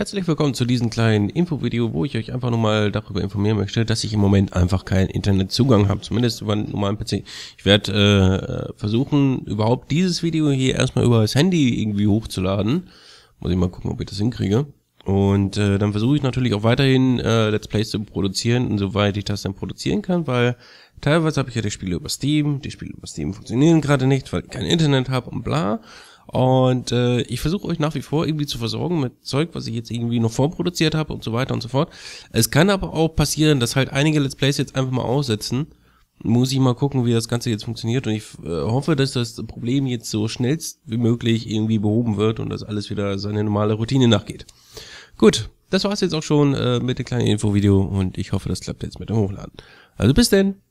Herzlich willkommen zu diesem kleinen Infovideo, wo ich euch einfach nochmal darüber informieren möchte, dass ich im Moment einfach keinen Internetzugang habe, zumindest über einen normalen PC. Ich werde äh, versuchen, überhaupt dieses Video hier erstmal über das Handy irgendwie hochzuladen. Muss ich mal gucken, ob ich das hinkriege. Und äh, dann versuche ich natürlich auch weiterhin äh, Let's Plays zu produzieren, soweit ich das dann produzieren kann, weil teilweise habe ich ja die Spiele über Steam, die Spiele über Steam funktionieren gerade nicht, weil ich kein Internet habe und bla. Und äh, ich versuche euch nach wie vor irgendwie zu versorgen mit Zeug, was ich jetzt irgendwie noch vorproduziert habe und so weiter und so fort. Es kann aber auch passieren, dass halt einige Let's Plays jetzt einfach mal aussetzen. Muss ich mal gucken, wie das Ganze jetzt funktioniert. Und ich äh, hoffe, dass das Problem jetzt so schnellst wie möglich irgendwie behoben wird und dass alles wieder seine normale Routine nachgeht. Gut, das war's jetzt auch schon äh, mit dem kleinen Infovideo und ich hoffe, das klappt jetzt mit dem Hochladen. Also bis denn!